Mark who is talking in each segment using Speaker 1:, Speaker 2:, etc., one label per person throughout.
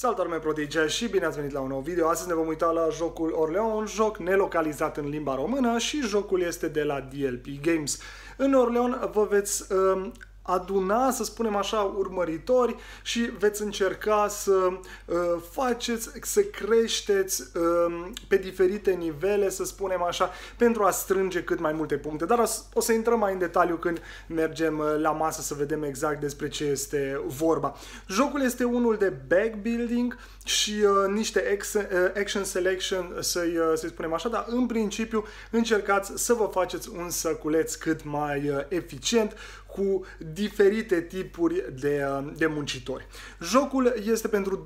Speaker 1: Salutare mei prodige și bine ați venit la un nou video. Astăzi ne vom uita la jocul Orleon, un joc nelocalizat în limba română și jocul este de la DLP Games. În Orleon vă veți um, aduna, să spunem așa, urmăritori și veți încerca să uh, faceți, să creșteți um, pe diferite nivele, să spunem așa, pentru a strânge cât mai multe puncte. Dar o să intrăm mai în detaliu când mergem uh, la masă să vedem exact despre ce este vorba. Jocul este unul de back building și uh, niște ex, uh, action selection, uh, să-i, uh, să spunem așa, dar în principiu încercați să vă faceți un săculeț cât mai uh, eficient cu diferite tipuri de, um, de muncitori. Jocul este pentru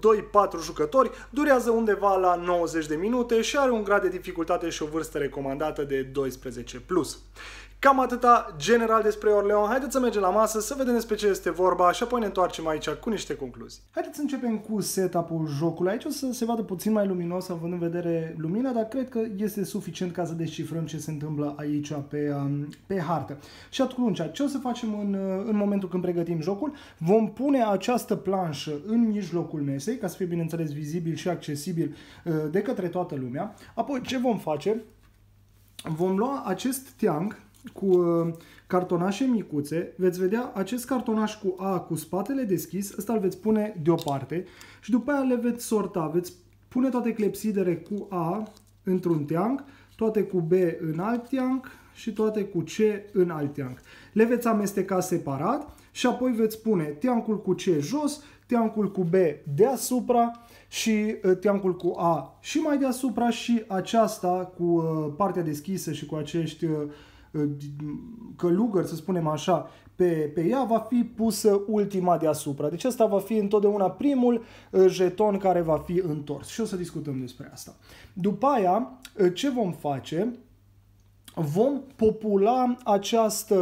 Speaker 1: 2-4 jucători, durează undeva la 90 de minute și are un grad de dificultate și o vârstă recomandată de 12+. Plus. Cam atâta general despre Orleon. Haideți să mergem la masă, să vedem despre ce este vorba și apoi ne întoarcem aici cu niște concluzii. Haideți să începem cu setup-ul jocului. Aici o să se vadă puțin mai luminos având în vedere lumina, dar cred că este suficient ca să descifrăm ce se întâmplă aici pe, um, pe hartă. Și atunci, ce o să facem în, uh, în momentul când pregătim jocul? Vom pune această planșă în mijlocul mesei, ca să fie bineînțeles vizibil și accesibil uh, de către toată lumea. Apoi, ce vom face? Vom lua acest tiang cu uh, cartonașe micuțe, veți vedea acest cartonaș cu A cu spatele deschis, ăsta îl veți pune deoparte și după aia le veți sorta, veți pune toate clepsidere cu A într-un teanc, toate cu B în alt teanc și toate cu C în alt teanc. Le veți amesteca separat și apoi veți pune teancul cu C jos, teancul cu B deasupra și uh, teancul cu A și mai deasupra și aceasta cu uh, partea deschisă și cu acești Ă, călugări, să spunem așa, pe, pe ea, va fi pusă ultima deasupra. Deci asta va fi întotdeauna primul ă, jeton care va fi întors. Și o să discutăm despre asta. După aia, ă, ce vom face? Vom popula această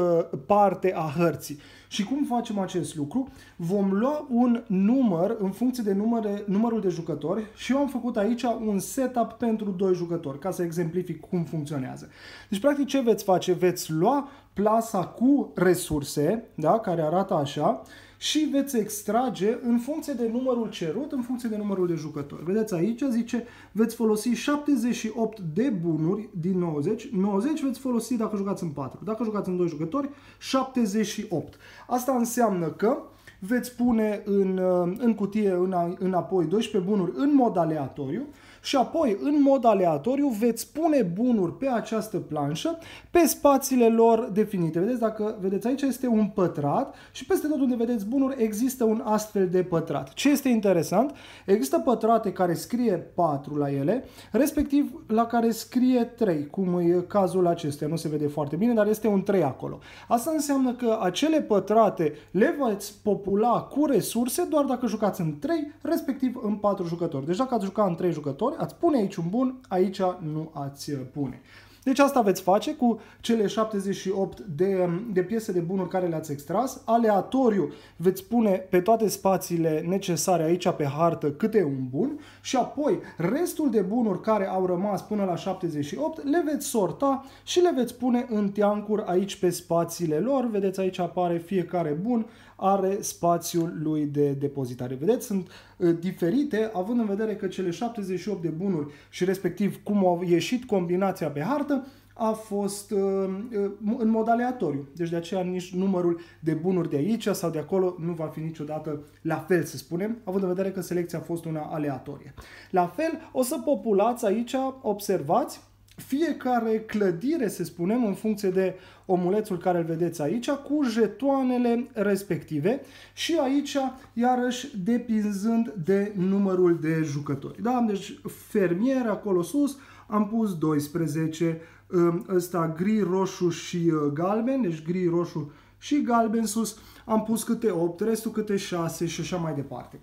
Speaker 1: parte a hărții. Și cum facem acest lucru? Vom lua un număr în funcție de numere, numărul de jucători și eu am făcut aici un setup pentru doi jucători, ca să exemplific cum funcționează. Deci, practic, ce veți face? Veți lua plasa cu resurse, da, care arată așa, și veți extrage în funcție de numărul cerut, în funcție de numărul de jucători. Vedeți aici, zice, veți folosi 78 de bunuri din 90, 90 veți folosi dacă jucați în 4, dacă jucați în 2 jucători, 78. Asta înseamnă că veți pune în, în cutie în, înapoi 12 bunuri în mod aleatoriu, și apoi în mod aleatoriu veți pune bunuri pe această planșă pe spațiile lor definite. Vedeți, dacă vedeți aici este un pătrat și peste tot unde vedeți bunuri există un astfel de pătrat. Ce este interesant? Există pătrate care scrie 4 la ele, respectiv la care scrie 3, cum e cazul acesta. Nu se vede foarte bine, dar este un 3 acolo. Asta înseamnă că acele pătrate le veți popula cu resurse doar dacă jucați în 3, respectiv în 4 jucători. Deci dacă ați juca în 3 jucători, ori ați pune aici un bun, aici nu ați uh, pune. Deci asta veți face cu cele 78 de, um, de piese de bunuri care le-ați extras. Aleatoriu veți pune pe toate spațiile necesare aici pe hartă câte un bun și apoi restul de bunuri care au rămas până la 78 le veți sorta și le veți pune în teancuri aici pe spațiile lor. Vedeți aici apare fiecare bun, are spațiul lui de depozitare. Vedeți, sunt uh, diferite, având în vedere că cele 78 de bunuri și respectiv cum au ieșit combinația pe hartă, a fost uh, uh, în mod aleatoriu. Deci de aceea nici numărul de bunuri de aici sau de acolo nu va fi niciodată la fel, să spunem, având în vedere că selecția a fost una aleatorie. La fel, o să populați aici, observați, fiecare clădire, să spunem, în funcție de omulețul care îl vedeți aici, cu jetoanele respective și aici, iarăși, depinzând de numărul de jucători. Da? Deci, fermier acolo sus, am pus 12, um, ăsta gri, roșu și uh, galben, deci gri, roșu și galben sus, am pus câte 8, restul câte 6 și așa mai departe.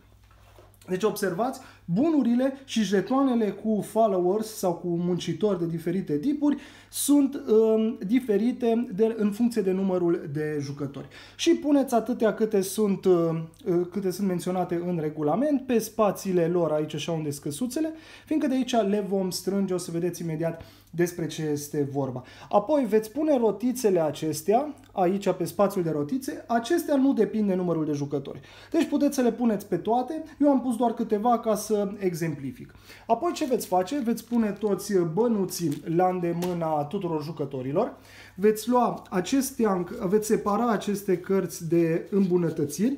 Speaker 1: Deci observați, bunurile și jetoanele cu followers sau cu muncitori de diferite tipuri sunt um, diferite de, în funcție de numărul de jucători. Și puneți atâtea câte sunt, um, uh, câte sunt menționate în regulament pe spațiile lor aici așa unde scăsuțele, fiindcă de aici le vom strânge, o să vedeți imediat despre ce este vorba. Apoi veți pune rotițele acestea, aici pe spațiul de rotițe, acestea nu depind de numărul de jucători. Deci puteți să le puneți pe toate, eu am pus doar câteva ca să exemplific. Apoi ce veți face? Veți pune toți bănuții la îndemâna tuturor jucătorilor, veți lua acestea, veți separa aceste cărți de îmbunătățiri,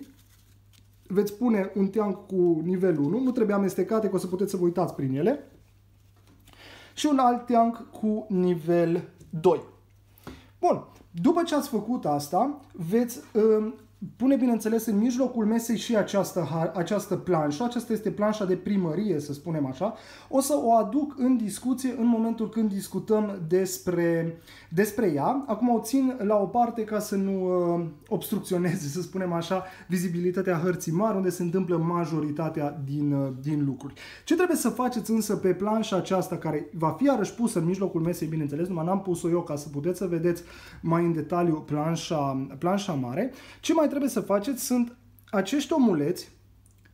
Speaker 1: veți pune un teanc cu nivel 1, nu trebuie amestecate, că o să puteți să vă uitați prin ele, și un alt tank cu nivel 2. Bun, după ce ați făcut asta, veți um, pune, bineînțeles, în mijlocul mesei și această, această planșă, aceasta este planșa de primărie, să spunem așa, o să o aduc în discuție în momentul când discutăm despre, despre ea. Acum o țin la o parte ca să nu uh, obstrucționeze, să spunem așa, vizibilitatea hărții mari, unde se întâmplă majoritatea din, uh, din lucruri. Ce trebuie să faceți însă pe planșa aceasta, care va fi arăși pusă în mijlocul mesei, bineînțeles, numai n-am pus-o eu ca să puteți să vedeți mai în detaliu planșa, planșa mare, ce mai trebuie să faceți sunt acești omuleți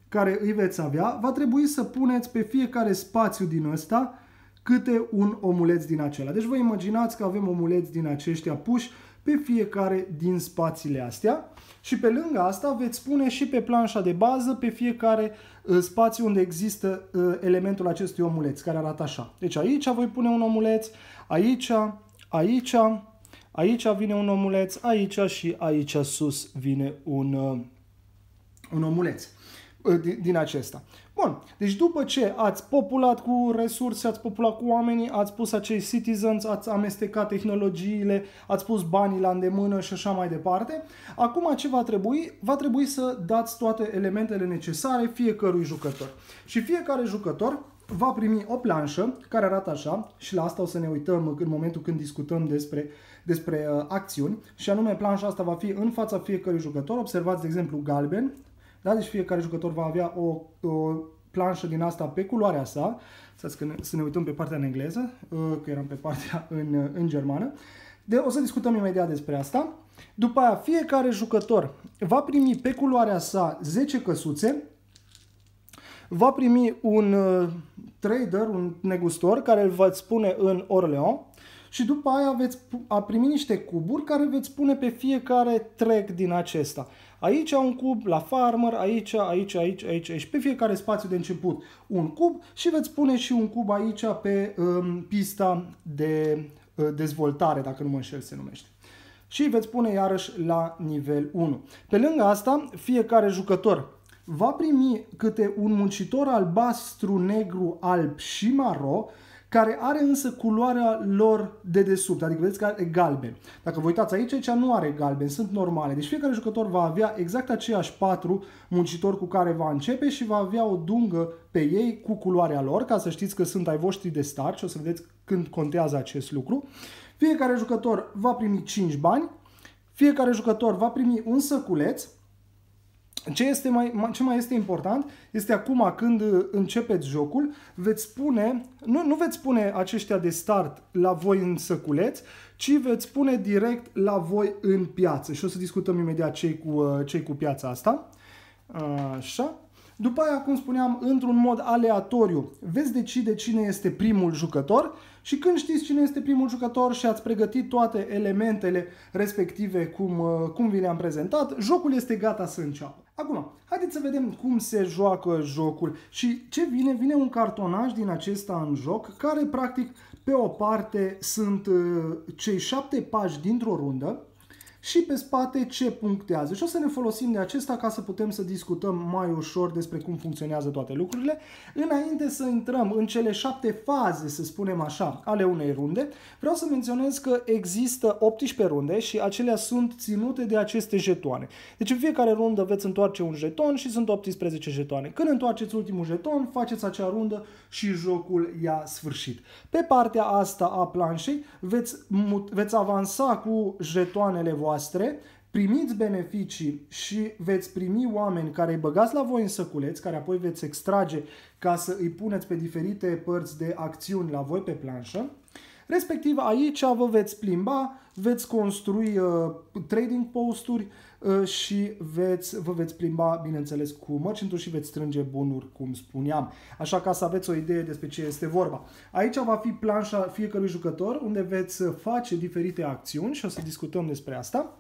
Speaker 1: care îi veți avea, va trebui să puneți pe fiecare spațiu din ăsta câte un omuleț din acela. Deci vă imaginați că avem omuleți din aceștia puși pe fiecare din spațiile astea și pe lângă asta veți pune și pe planșa de bază pe fiecare uh, spațiu unde există uh, elementul acestui omuleț care arată așa. Deci aici voi pune un omuleț, aici, aici, Aici vine un omuleț, aici și aici sus vine un, uh, un omuleț uh, din acesta. Bun, deci după ce ați populat cu resurse, ați populat cu oamenii, ați pus acei citizens, ați amestecat tehnologiile, ați pus banii la îndemână și așa mai departe, acum ce va trebui? Va trebui să dați toate elementele necesare fiecărui jucător. Și fiecare jucător va primi o planșă care arată așa și la asta o să ne uităm în momentul când discutăm despre uh, despre uh, acțiuni și anume planșa asta va fi în fața fiecărui jucător. Observați, de exemplu, galben. Da? Deci fiecare jucător va avea o, o planșă din asta pe culoarea sa. Să, ne, să ne uităm pe partea în engleză, uh, că eram pe partea în, uh, în germană. De, o să discutăm imediat despre asta. După aia, fiecare jucător va primi pe culoarea sa 10 căsuțe, va primi un uh, trader, un negustor, care îl va spune în Orleans, și după aia veți a primi niște cuburi care veți pune pe fiecare trec din acesta. Aici un cub la farmer, aici, aici, aici, aici, aici, pe fiecare spațiu de început un cub și veți pune și un cub aici pe um, pista de uh, dezvoltare, dacă nu mă înșel se numește și veți pune iarăși la nivel 1. Pe lângă asta, fiecare jucător va primi câte un muncitor albastru, negru, alb și maro care are însă culoarea lor de desubt, adică vedeți că are galben. Dacă vă uitați aici, aici nu are galben, sunt normale. Deci fiecare jucător va avea exact aceiași patru muncitori cu care va începe și va avea o dungă pe ei cu culoarea lor, ca să știți că sunt ai voștri de start și o să vedeți când contează acest lucru. Fiecare jucător va primi 5 bani, fiecare jucător va primi un săculeț, ce, este mai, ce mai este important este acum când uh, începeți jocul, veți pune, nu, nu veți pune aceștia de start la voi în săculeți, ci veți pune direct la voi în piață. Și o să discutăm imediat cei cu, uh, cei cu piața asta. Așa. După aia, cum spuneam, într-un mod aleatoriu, veți decide cine este primul jucător și când știți cine este primul jucător și ați pregătit toate elementele respective cum, uh, cum vi le-am prezentat, jocul este gata să înceapă. Acum, haideți să vedem cum se joacă jocul și ce vine, vine un cartonaj din acesta în joc care practic pe o parte sunt uh, cei șapte pași dintr-o rundă, și pe spate ce punctează. Și o să ne folosim de acesta ca să putem să discutăm mai ușor despre cum funcționează toate lucrurile. Înainte să intrăm în cele șapte faze, să spunem așa, ale unei runde, vreau să menționez că există 18 runde și acelea sunt ținute de aceste jetoane. Deci în fiecare rundă veți întoarce un jeton și sunt 18 jetoane. Când întoarceți ultimul jeton, faceți acea rundă și jocul ia sfârșit. Pe partea asta a planșei veți, veți avansa cu jetoanele voastre voastre, primiți beneficii și veți primi oameni care îi băgați la voi în săculeți, care apoi veți extrage ca să îi puneți pe diferite părți de acțiuni la voi pe planșă. Respectiv aici vă veți plimba, veți construi uh, trading posturi, Ă, și veți, vă veți plimba, bineînțeles, cu mărcinturi și veți strânge bunuri, cum spuneam. Așa ca să aveți o idee despre ce este vorba. Aici va fi planșa fiecărui jucător, unde veți face diferite acțiuni și o să discutăm despre asta.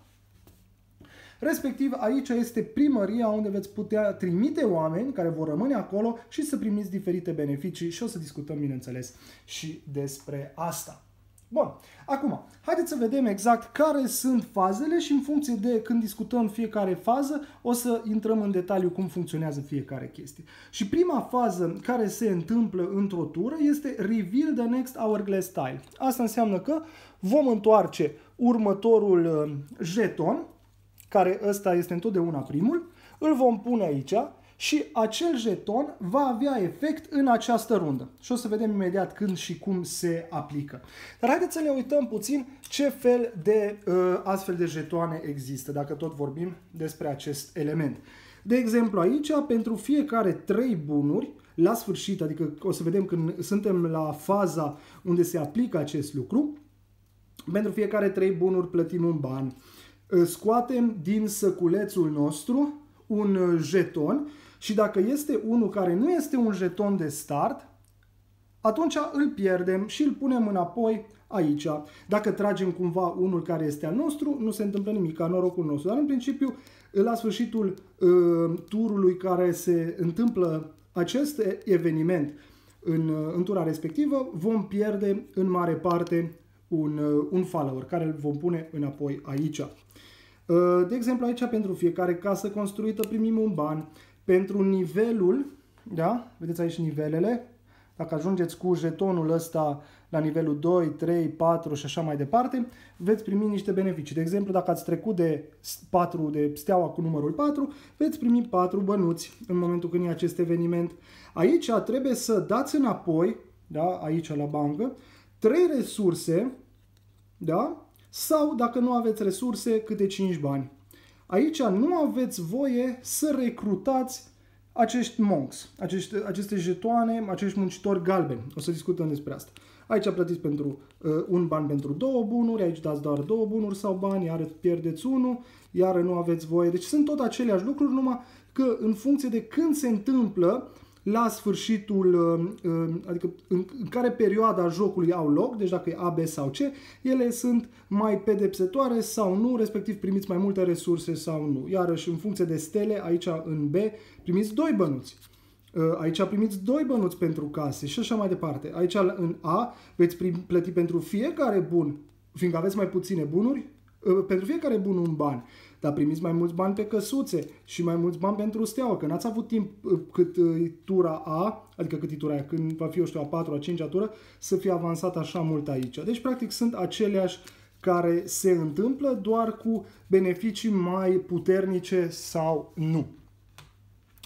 Speaker 1: Respectiv, aici este primăria unde veți putea trimite oameni care vor rămâne acolo și să primiți diferite beneficii și o să discutăm, bineînțeles, și despre asta. Bun. Acum, haideți să vedem exact care sunt fazele și în funcție de când discutăm fiecare fază, o să intrăm în detaliu cum funcționează fiecare chestie. Și prima fază care se întâmplă într-o tură este Reveal the Next Hourglass Tile. Asta înseamnă că vom întoarce următorul uh, jeton, care ăsta este întotdeauna primul, îl vom pune aici, și acel jeton va avea efect în această rundă. Și o să vedem imediat când și cum se aplică. Dar haideți să ne uităm puțin ce fel de uh, astfel de jetoane există, dacă tot vorbim despre acest element. De exemplu aici, pentru fiecare 3 bunuri, la sfârșit, adică o să vedem când suntem la faza unde se aplică acest lucru, pentru fiecare 3 bunuri plătim un ban. Scoatem din săculețul nostru un uh, jeton și dacă este unul care nu este un jeton de start, atunci îl pierdem și îl punem înapoi aici. Dacă tragem cumva unul care este al nostru, nu se întâmplă nimic, ca norocul nostru. Dar în principiu, la sfârșitul uh, turului care se întâmplă acest eveniment în, uh, în tura respectivă, vom pierde în mare parte un, uh, un follower care îl vom pune înapoi aici. Ă, de exemplu, aici pentru fiecare casă construită primim un ban, pentru nivelul, da? Vedeți aici nivelele. Dacă ajungeți cu jetonul ăsta la nivelul 2, 3, 4 și așa mai departe, veți primi niște beneficii. De exemplu, dacă ați trecut de 4 de steaua cu numărul 4, veți primi 4 bănuți în momentul când e acest eveniment. Aici trebuie să dați înapoi, da, aici la bancă, 3 resurse, da, sau dacă nu aveți resurse, câte 5 bani. Aici nu aveți voie să recrutați acești monks, aceste, aceste jetoane, acești muncitori galbeni. O să discutăm despre asta. Aici plătiți pentru uh, un ban pentru două bunuri, aici dați doar două bunuri sau bani, iar pierdeți unul, iar nu aveți voie. Deci sunt tot aceleași lucruri, numai că în funcție de când se întâmplă, la sfârșitul, um, um, adică în care perioada jocului au loc, deci dacă e A, B sau C, ele sunt mai pedepsătoare sau nu, respectiv primiți mai multe resurse sau nu. Iarăși, în funcție de stele, aici în B, primiți 2 bănuți. Uh, aici primiți 2 bănuți pentru case și așa mai departe. Aici în A veți plăti pentru fiecare bun, fiindcă aveți mai puține bunuri, uh, pentru fiecare bun un ban dar primiți mai mulți bani pe căsuțe și mai mulți bani pentru steaua, că n-ați avut timp uh, cât uh, e tura A, adică cât e tura aia, când va fi, eu știu, a 4 a 5 tură, să fie avansat așa mult aici. Deci, practic, sunt aceleași care se întâmplă doar cu beneficii mai puternice sau nu.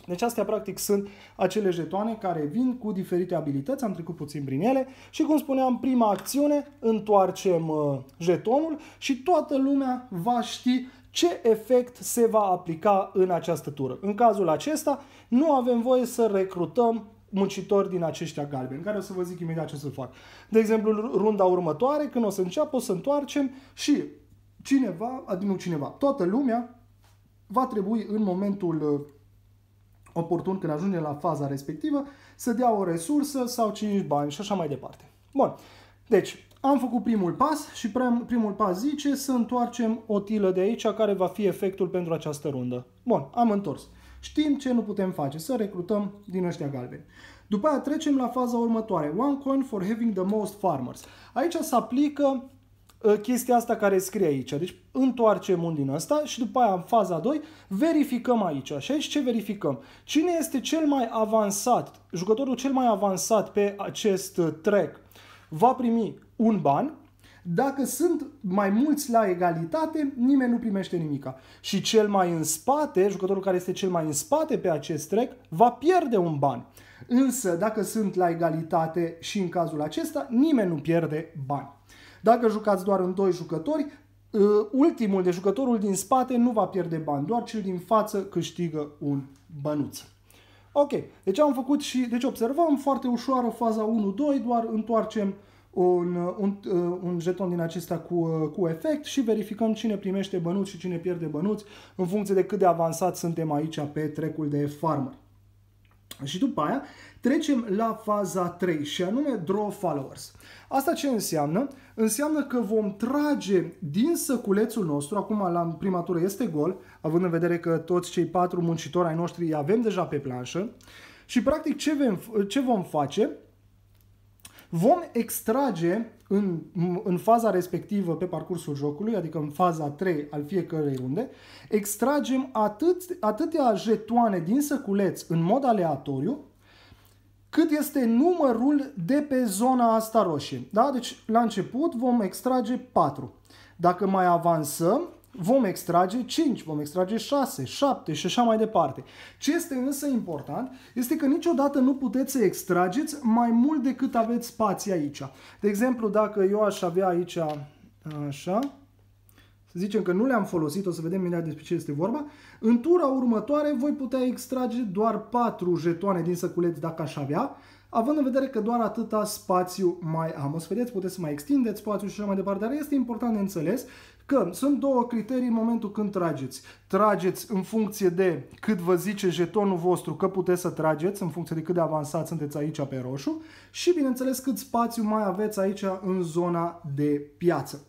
Speaker 1: Deci astea practic sunt acele jetoane care vin cu diferite abilități, am trecut puțin prin ele și cum spuneam, prima acțiune, întoarcem uh, jetonul și toată lumea va ști ce efect se va aplica în această tură. În cazul acesta, nu avem voie să recrutăm muncitori din aceștia galbeni, care o să vă zic imediat ce să fac. De exemplu, runda următoare, când o să înceapă, o să întoarcem și cineva, adică nu cineva, toată lumea va trebui în momentul uh, oportun când ajunge la faza respectivă să dea o resursă sau 5 bani și așa mai departe. Bun, deci am făcut primul pas și primul pas zice să întoarcem o tilă de aici care va fi efectul pentru această rundă. Bun, am întors. Știm ce nu putem face, să recrutăm din ăștia galbeni. După aia trecem la faza următoare, one coin for having the most farmers. Aici se aplică ă, chestia asta care scrie aici. Deci întoarcem un din ăsta și după aia în faza 2 verificăm aici. Și aici ce verificăm? Cine este cel mai avansat, jucătorul cel mai avansat pe acest ă, track va primi un ban, dacă sunt mai mulți la egalitate, nimeni nu primește nimica. Și cel mai în spate, jucătorul care este cel mai în spate pe acest trec, va pierde un ban. Însă, dacă sunt la egalitate și în cazul acesta, nimeni nu pierde bani. Dacă jucați doar în doi jucători, ă, ultimul de jucătorul din spate nu va pierde bani, doar cel din față câștigă un bănuț. Ok, deci am făcut și, deci observăm foarte ușoară faza 1-2, doar întoarcem uh, un, uh, un, uh, un jeton din acesta cu, uh, cu efect și verificăm cine primește bănuți și cine pierde bănuți în funcție de cât de avansat suntem aici pe trecul de farmer. Și după aia trecem la faza 3 și anume draw followers. Asta ce înseamnă? Înseamnă că vom trage din săculețul nostru, acum la prima tură este gol, având în vedere că toți cei patru muncitori ai noștri avem deja pe planșă, și practic ce vom, ce vom face? vom extrage în, în faza respectivă pe parcursul jocului, adică în faza 3 al fiecărei runde, extragem atât, atâtea jetoane din săculeț în mod aleatoriu, cât este numărul de pe zona asta roșie. Da? Deci la început vom extrage 4. Dacă mai avansăm, Vom extrage 5, vom extrage 6, 7 și așa mai departe. Ce este însă important este că niciodată nu puteți să extrageți mai mult decât aveți spații aici. De exemplu, dacă eu aș avea aici așa, să zicem că nu le-am folosit, o să vedem imediat despre ce este vorba, în tura următoare voi putea extrage doar 4 jetoane din săculeț dacă aș avea, având în vedere că doar atâta spațiu mai am. O să vedeți, puteți să mai extindeți spațiul și așa mai departe, dar este important de înțeles că sunt două criterii în momentul când trageți. Trageți în funcție de cât vă zice jetonul vostru că puteți să trageți, în funcție de cât de avansat sunteți aici pe roșu și, bineînțeles, cât spațiu mai aveți aici în zona de piață.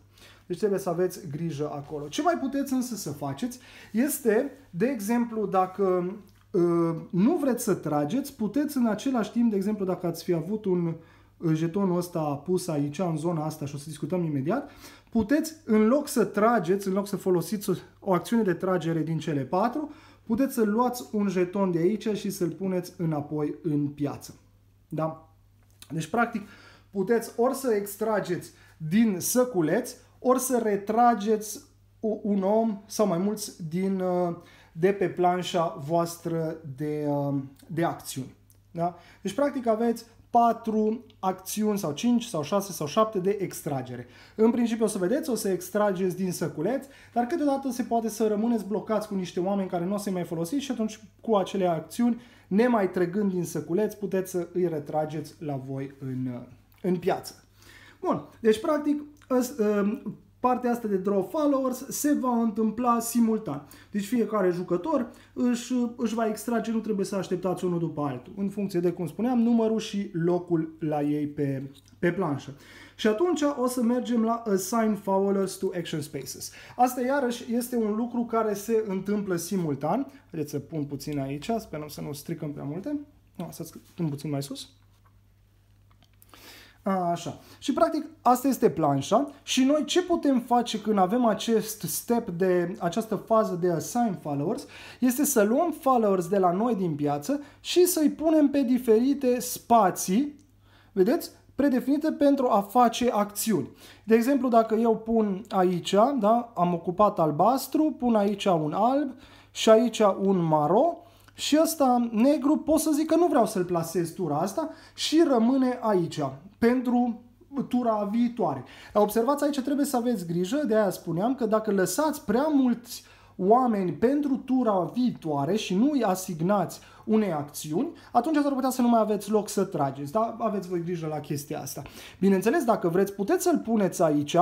Speaker 1: Deci trebuie să aveți grijă acolo. Ce mai puteți însă să faceți este, de exemplu, dacă uh, nu vreți să trageți, puteți în același timp, de exemplu, dacă ați fi avut un uh, jetonul ăsta pus aici, în zona asta și o să discutăm imediat, puteți, în loc să trageți, în loc să folosiți o acțiune de tragere din cele patru, puteți să luați un jeton de aici și să-l puneți înapoi în piață. Da? Deci, practic, puteți ori să extrageți din săculeț, ori să retrageți un om sau mai mulți din, uh, de pe planșa voastră de, uh, de acțiuni. Da? Deci, practic, aveți 4 acțiuni sau 5 sau 6 sau 7 de extragere. În principiu o să vedeți, o să extrageți din săculeț, dar câteodată se poate să rămâneți blocați cu niște oameni care nu o să mai folosiți și atunci cu acele acțiuni, nemai trăgând din săculeț, puteți să îi retrageți la voi în, în piață. Bun, deci practic ă, partea asta de draw followers se va întâmpla simultan. Deci fiecare jucător își, își va extrage, nu trebuie să așteptați unul după altul, în funcție de, cum spuneam, numărul și locul la ei pe, pe planșă. Și atunci o să mergem la Assign Followers to Action Spaces. Asta iarăși este un lucru care se întâmplă simultan. Haideți să pun puțin aici, sperăm să nu stricăm prea multe. No, să pun puțin mai sus. A, așa. Și practic asta este planșa și noi ce putem face când avem acest step de această fază de assign followers este să luăm followers de la noi din piață și să-i punem pe diferite spații, vedeți? predefinite pentru a face acțiuni. De exemplu, dacă eu pun aici, da, am ocupat albastru, pun aici un alb și aici un maro, și ăsta negru pot să zic că nu vreau să-l plasez tura asta și rămâne aici pentru tura viitoare. Observați aici trebuie să aveți grijă, de aia spuneam că dacă lăsați prea mulți oameni pentru tura viitoare și nu îi asignați unei acțiuni, atunci s-ar putea să nu mai aveți loc să trageți, da? Aveți voi grijă la chestia asta. Bineînțeles, dacă vreți, puteți să-l puneți aici,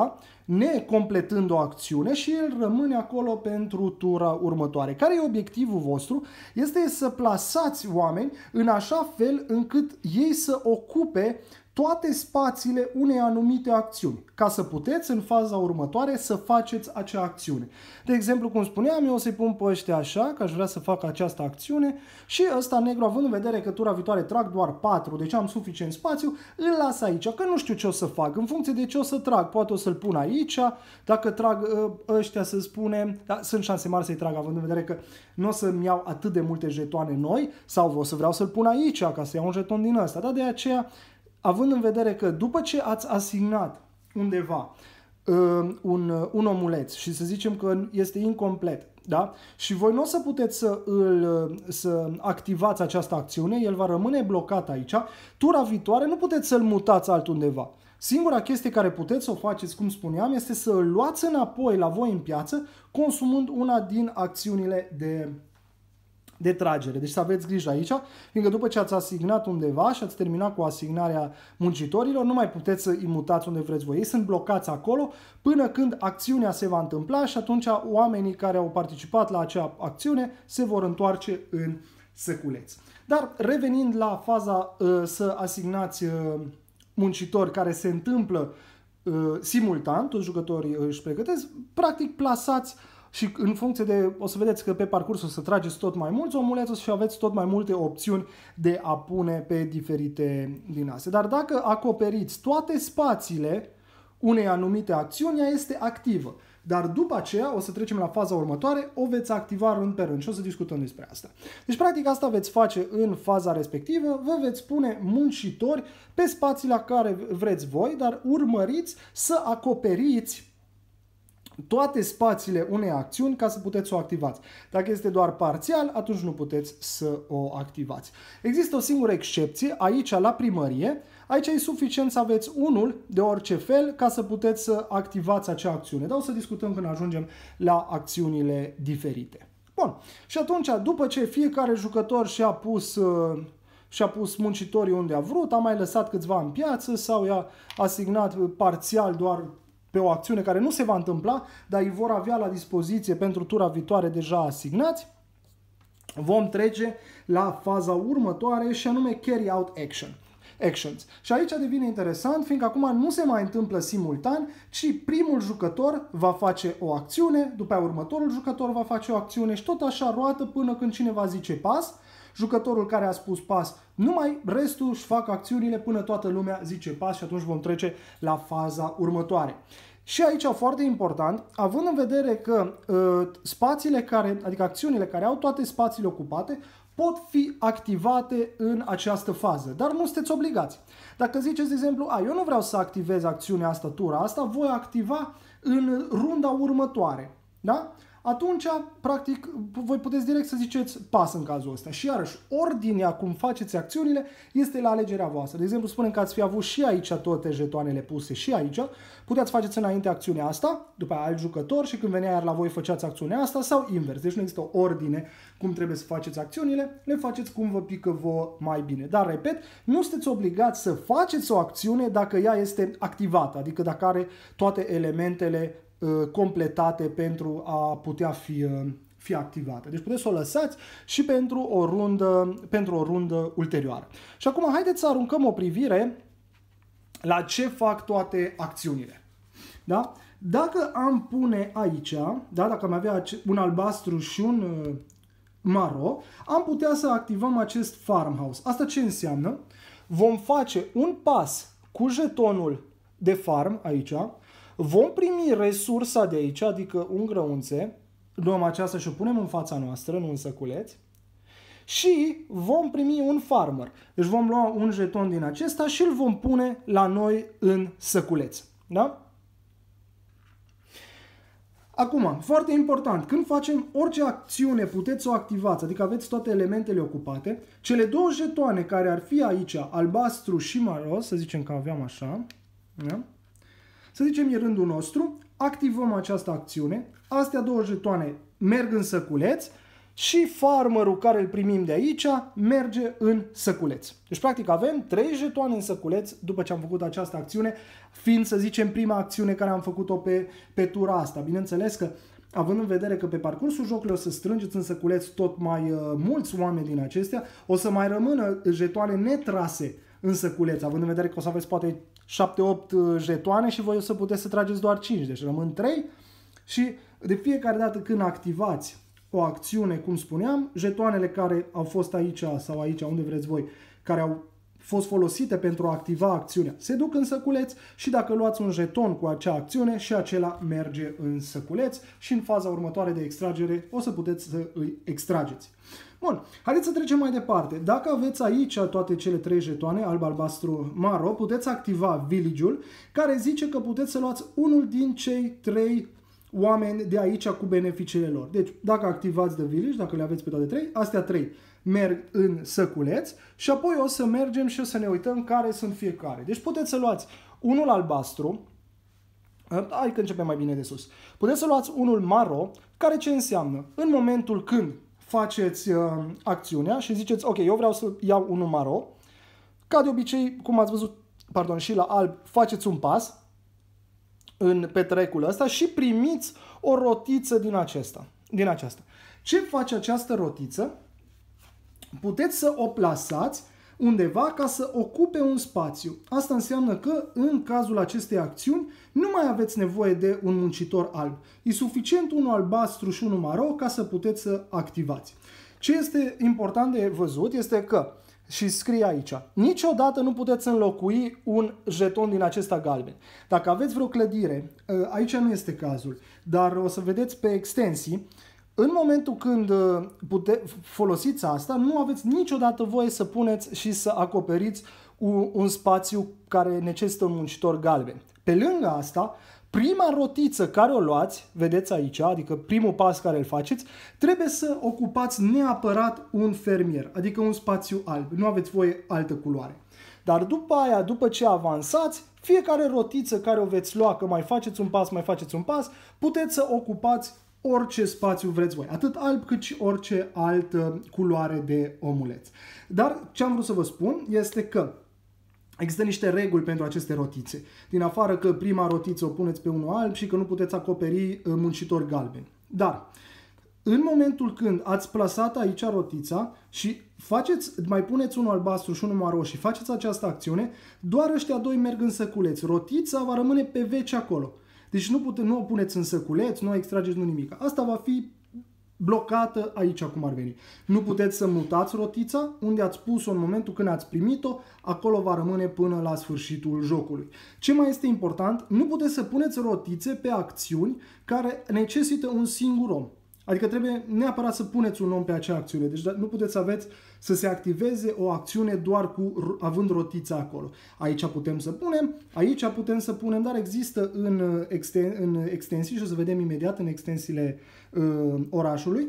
Speaker 1: necompletând o acțiune și el rămâne acolo pentru tura următoare. Care e obiectivul vostru? Este să plasați oameni în așa fel încât ei să ocupe toate spațiile unei anumite acțiuni, ca să puteți în faza următoare să faceți acea acțiune. De exemplu, cum spuneam, eu o să-i pun pe ăștia așa, că aș vrea să fac această acțiune și ăsta negru, având în vedere că tura viitoare trag doar 4, deci am suficient spațiu, îl las aici, că nu știu ce o să fac, în funcție de ce o să trag, poate o să-l pun aici, dacă trag ă, ăștia să spunem, da, sunt șanse mari să-i trag, având în vedere că nu o să-mi iau atât de multe jetoane noi, sau o să vreau să-l pun aici, ca să iau un jeton din ăsta, dar de aceea având în vedere că după ce ați asignat undeva um, un, un omuleț și să zicem că este incomplet, da? Și voi nu o să puteți să, îl, să activați această acțiune, el va rămâne blocat aici. Tura viitoare nu puteți să-l mutați altundeva. Singura chestie care puteți să o faceți, cum spuneam, este să l luați înapoi la voi în piață, consumând una din acțiunile de, de tragere. Deci să aveți grijă aici, fiindcă după ce ați asignat undeva și ați terminat cu asignarea muncitorilor, nu mai puteți să îi mutați unde vreți voi. Ei sunt blocați acolo până când acțiunea se va întâmpla și atunci oamenii care au participat la acea acțiune se vor întoarce în săculeț. Dar revenind la faza uh, să asignați uh, muncitori care se întâmplă uh, simultan, toți jucătorii își pregătesc, practic plasați și în funcție de, o să vedeți că pe parcurs o să trageți tot mai mulți omuleți și aveți tot mai multe opțiuni de a pune pe diferite din astea. Dar dacă acoperiți toate spațiile unei anumite acțiuni, ea este activă. Dar după aceea o să trecem la faza următoare, o veți activa rând pe rând și o să discutăm despre asta. Deci practic asta veți face în faza respectivă, vă veți pune muncitori pe spațiile la care vreți voi, dar urmăriți să acoperiți toate spațiile unei acțiuni ca să puteți să o activați. Dacă este doar parțial, atunci nu puteți să o activați. Există o singură excepție aici la primărie. Aici e suficient să aveți unul de orice fel ca să puteți să activați acea acțiune. Dar o să discutăm când ajungem la acțiunile diferite. Bun. Și atunci, după ce fiecare jucător și-a pus uh, și-a pus muncitorii unde a vrut, a mai lăsat câțiva în piață sau i-a asignat uh, parțial doar pe o acțiune care nu se va întâmpla, dar îi vor avea la dispoziție pentru tura viitoare deja asignați, vom trece la faza următoare și anume carry out action. Actions. Și aici devine interesant, fiindcă acum nu se mai întâmplă simultan, ci primul jucător va face o acțiune, după următorul jucător va face o acțiune și tot așa roată până când cineva zice pas, jucătorul care a spus pas, numai restul își fac acțiunile până toată lumea zice pas și atunci vom trece la faza următoare. Și aici foarte important, având în vedere că uh, spațiile care, adică acțiunile care au toate spațiile ocupate, pot fi activate în această fază, dar nu sunteți obligați. Dacă ziceți, de exemplu, a, eu nu vreau să activez acțiunea asta, tura asta, voi activa în runda următoare. Da? atunci, practic, voi puteți direct să ziceți pas în cazul ăsta. Și iarăși, ordinea cum faceți acțiunile este la alegerea voastră. De exemplu, spunem că ați fi avut și aici toate jetoanele puse și aici, puteți faceți înainte acțiunea asta, după aia alt jucător și când venea iar la voi făceați acțiunea asta sau invers. Deci nu există o ordine cum trebuie să faceți acțiunile, le faceți cum vă pică vă mai bine. Dar, repet, nu sunteți obligați să faceți o acțiune dacă ea este activată, adică dacă are toate elementele Uh, completate pentru a putea fi, uh, fi activate. Deci puteți să o lăsați și pentru o rundă, pentru o rundă ulterioară. Și acum haideți să aruncăm o privire la ce fac toate acțiunile. Da? Dacă am pune aici, da, dacă am avea un albastru și un uh, maro, am putea să activăm acest farmhouse. Asta ce înseamnă? Vom face un pas cu jetonul de farm aici, Vom primi resursa de aici, adică un grăunțe, luăm aceasta și o punem în fața noastră, nu în săculeț, și vom primi un farmer. Deci vom lua un jeton din acesta și îl vom pune la noi în săculeț. Da? Acum, foarte important, când facem orice acțiune puteți să o activați, adică aveți toate elementele ocupate, cele două jetoane care ar fi aici, albastru și maro, să zicem că aveam așa, da? Să zicem, e rândul nostru, activăm această acțiune, astea două jetoane merg în săculeț și farmerul care îl primim de aici merge în săculeț. Deci, practic, avem trei jetoane în săculeț după ce am făcut această acțiune, fiind, să zicem, prima acțiune care am făcut-o pe, pe tura asta. Bineînțeles că având în vedere că pe parcursul jocului o să strângeți în săculeț tot mai uh, mulți oameni din acestea, o să mai rămână jetoane netrase în săculeț, având în vedere că o să aveți poate 7-8 uh, jetoane și voi o să puteți să trageți doar 5, deci rămân 3 și de fiecare dată când activați o acțiune, cum spuneam, jetoanele care au fost aici sau aici, unde vreți voi, care au fost folosite pentru a activa acțiunea. Se duc în săculeț și dacă luați un jeton cu acea acțiune și acela merge în săculeț și în faza următoare de extragere o să puteți să îi extrageți. Bun, haideți să trecem mai departe. Dacă aveți aici toate cele trei jetoane, alb, albastru, maro, puteți activa village care zice că puteți să luați unul din cei trei oameni de aici cu beneficiile lor. Deci, dacă activați de village, dacă le aveți pe toate trei, astea trei merg în săculeț și apoi o să mergem și o să ne uităm care sunt fiecare. Deci puteți să luați unul albastru, ă, hai că începem mai bine de sus, puteți să luați unul maro, care ce înseamnă? În momentul când faceți uh, acțiunea și ziceți, ok, eu vreau să iau unul maro, ca de obicei, cum ați văzut, pardon, și la alb, faceți un pas în petrecul ăsta și primiți o rotiță din acesta. Din aceasta. Ce face această rotiță? puteți să o plasați undeva ca să ocupe un spațiu. Asta înseamnă că în cazul acestei acțiuni nu mai aveți nevoie de un muncitor alb. E suficient unul albastru și unul maro ca să puteți să activați. Ce este important de văzut este că și scrie aici, niciodată nu puteți înlocui un jeton din acesta galben. Dacă aveți vreo clădire, ă, aici nu este cazul, dar o să vedeți pe extensii, în momentul când uh, pute, folosiți asta, nu aveți niciodată voie să puneți și să acoperiți un, un spațiu care necesită un muncitor galben. Pe lângă asta, prima rotiță care o luați, vedeți aici, adică primul pas care îl faceți, trebuie să ocupați neapărat un fermier, adică un spațiu alb. Nu aveți voie altă culoare. Dar după aia, după ce avansați, fiecare rotiță care o veți lua, că mai faceți un pas, mai faceți un pas, puteți să ocupați orice spațiu vreți voi, atât alb cât și orice altă culoare de omuleț. Dar ce am vrut să vă spun este că Există niște reguli pentru aceste rotițe. Din afară că prima rotiță o puneți pe unul alb și că nu puteți acoperi uh, muncitori galbeni. Dar în momentul când ați plasat aici rotița și faceți, mai puneți unul albastru și unul maro și faceți această acțiune, doar ăștia doi merg în săculeți. Rotița va rămâne pe veci acolo. Deci nu, pute, nu o puneți în săculeț, nu o extrageți, nu nimic. Asta va fi blocată aici cum ar veni. Nu puteți să mutați rotița unde ați pus-o în momentul când ați primit-o, acolo va rămâne până la sfârșitul jocului. Ce mai este important, nu puteți să puneți rotițe pe acțiuni care necesită un singur om. Adică trebuie neapărat să puneți un om pe acea acțiune. Deci da, nu puteți să aveți să se activeze o acțiune doar cu având rotița acolo. Aici putem să punem, aici putem să punem, dar există în, uh, exten, în extensii și o să vedem imediat în extensiile uh, orașului,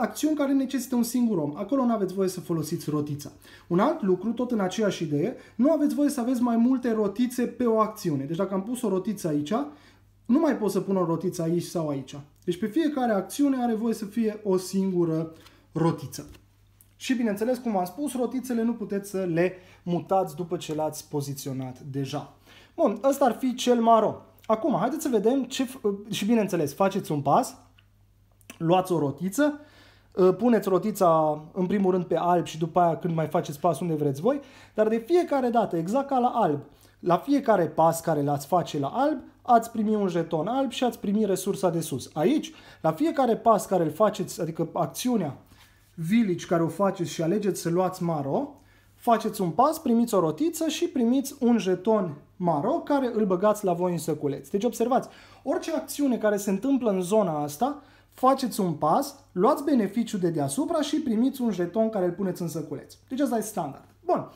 Speaker 1: acțiuni care necesită un singur om. Acolo nu aveți voie să folosiți rotița. Un alt lucru, tot în aceeași idee, nu aveți voie să aveți mai multe rotițe pe o acțiune. Deci dacă am pus o rotiță aici, nu mai pot să pun o rotiță aici sau aici. Deci pe fiecare acțiune are voie să fie o singură rotiță. Și bineînțeles, cum am spus, rotițele nu puteți să le mutați după ce le-ați poziționat deja. Bun, ăsta ar fi cel maro. Acum, haideți să vedem ce... Ă, și bineînțeles, faceți un pas, luați o rotiță, ă, puneți rotița în primul rând pe alb și după aia când mai faceți pas unde vreți voi, dar de fiecare dată, exact ca la alb, la fiecare pas care l-ați face la alb, ați primi un jeton alb și ați primi resursa de sus. Aici, la fiecare pas care îl faceți, adică acțiunea village care o faceți și alegeți să luați maro, faceți un pas, primiți o rotiță și primiți un jeton maro care îl băgați la voi în săculeț. Deci observați, orice acțiune care se întâmplă în zona asta, faceți un pas, luați beneficiu de deasupra și primiți un jeton care îl puneți în săculeț. Deci asta e standard. Bun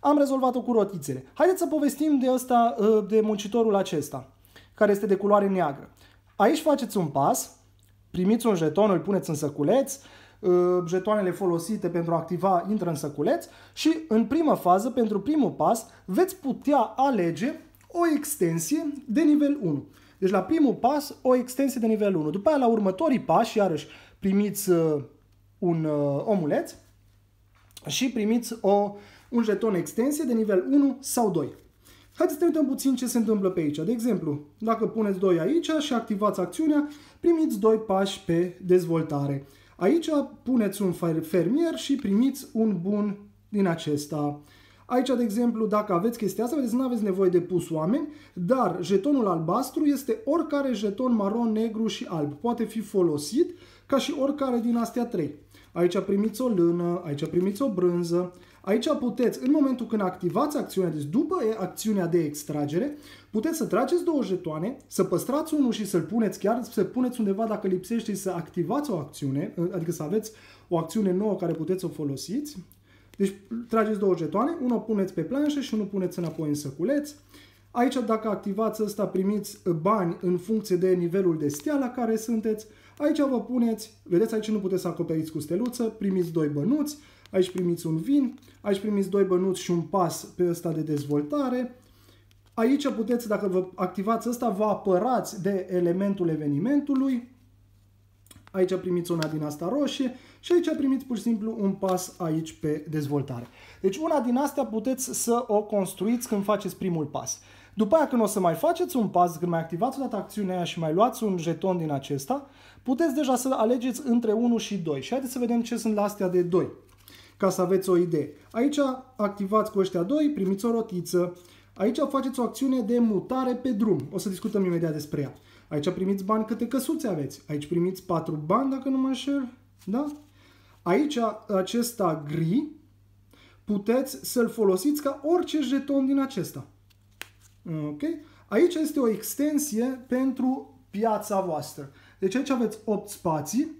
Speaker 1: am rezolvat-o cu rotițele. Haideți să povestim de, ăsta, ă, de muncitorul acesta, care este de culoare neagră. Aici faceți un pas, primiți un jeton, îl puneți în săculeț, ă, jetoanele folosite pentru a activa intră în săculeț și în prima fază, pentru primul pas, veți putea alege o extensie de nivel 1. Deci la primul pas o extensie de nivel 1. După aia la următorii pași, iarăși, primiți ă, un omuleț și primiți o un jeton extensie de nivel 1 sau 2. Haideți să ne uităm puțin ce se întâmplă pe aici. De exemplu, dacă puneți 2 aici și activați acțiunea, primiți 2 pași pe dezvoltare. Aici puneți un fermier și primiți un bun din acesta. Aici, de exemplu, dacă aveți chestia asta, vedeți, nu aveți nevoie de pus oameni, dar jetonul albastru este oricare jeton maron, negru și alb. Poate fi folosit ca și oricare din astea trei. Aici primiți o lână, aici primiți o brânză, Aici puteți, în momentul când activați acțiunea, deci după acțiunea de extragere, puteți să trageți două jetoane, să păstrați unul și să-l puneți chiar, să puneți undeva dacă lipsește și să activați o acțiune, ă, adică să aveți o acțiune nouă care puteți să o folosiți. Deci trageți două jetoane, unul o puneți pe planșă și unul puneți înapoi în săculeț. Aici dacă activați ăsta primiți bani în funcție de nivelul de stea la care sunteți. Aici vă puneți, vedeți aici nu puteți să acoperiți cu steluță, primiți doi bănuți, aici primiți un vin, aici primiți doi bănuți și un pas pe ăsta de dezvoltare. Aici puteți, dacă vă activați ăsta, vă apărați de elementul evenimentului. Aici primiți una din asta roșie și aici primiți pur și simplu un pas aici pe dezvoltare. Deci una din astea puteți să o construiți când faceți primul pas. După aia când o să mai faceți un pas, când mai activați o dată acțiunea aia și mai luați un jeton din acesta, puteți deja să alegeți între 1 și 2. Și haideți să vedem ce sunt la astea de 2 ca să aveți o idee. Aici activați cu ăștia doi, primiți o rotiță. Aici faceți o acțiune de mutare pe drum. O să discutăm imediat despre ea. Aici primiți bani câte căsuțe aveți. Aici primiți 4 bani, dacă nu mă înșel. Da? Aici, acesta gri, puteți să-l folosiți ca orice jeton din acesta. Ok? Aici este o extensie pentru piața voastră. Deci aici aveți 8 spații.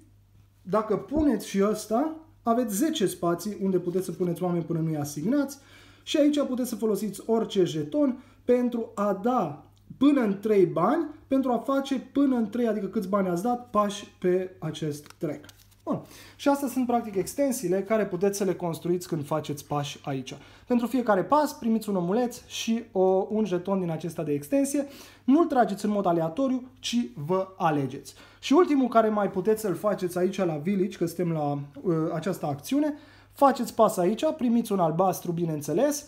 Speaker 1: Dacă puneți și ăsta, aveți 10 spații unde puteți să puneți oameni până nu-i asignați și aici puteți să folosiți orice jeton pentru a da până în 3 bani, pentru a face până în 3, adică câți bani ați dat, pași pe acest trec. Bun. Și astea sunt practic extensiile care puteți să le construiți când faceți pași aici. Pentru fiecare pas primiți un omuleț și o, un jeton din acesta de extensie. Nu-l trageți în mod aleatoriu, ci vă alegeți. Și ultimul care mai puteți să-l faceți aici la Village, că suntem la uh, această acțiune, faceți pas aici, primiți un albastru, bineînțeles,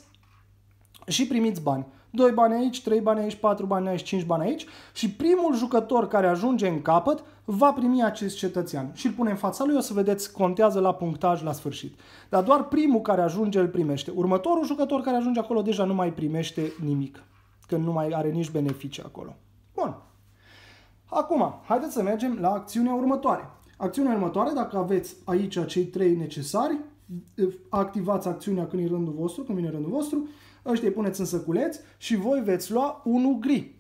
Speaker 1: și primiți bani. 2 bani aici, 3 bani aici, 4 bani aici, 5 bani aici și primul jucător care ajunge în capăt va primi acest cetățean și îl pune în fața lui, o să vedeți, contează la punctaj la sfârșit. Dar doar primul care ajunge îl primește. Următorul jucător care ajunge acolo deja nu mai primește nimic, că nu mai are nici beneficii acolo. Acum, haideți să mergem la acțiunea următoare. Acțiunea următoare, dacă aveți aici cei trei necesari, eh, activați acțiunea când e rândul vostru, când vine rândul vostru, ăștia îi puneți în săculeț și voi veți lua unul gri.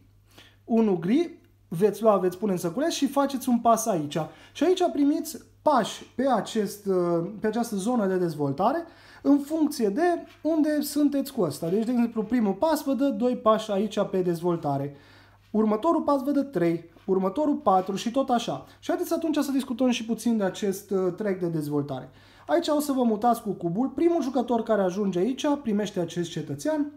Speaker 1: Unul gri veți lua, veți pune în săculeț și faceți un pas aici. Și aici primiți pași pe, acest, eh, pe această zonă de dezvoltare în funcție de unde sunteți cu asta. Deci, de exemplu, primul pas vă dă doi pași aici pe dezvoltare. Următorul pas vă dă 3, următorul 4 și tot așa. Și haideți atunci să discutăm și puțin de acest uh, track de dezvoltare. Aici o să vă mutați cu cubul. Primul jucător care ajunge aici primește acest cetățean.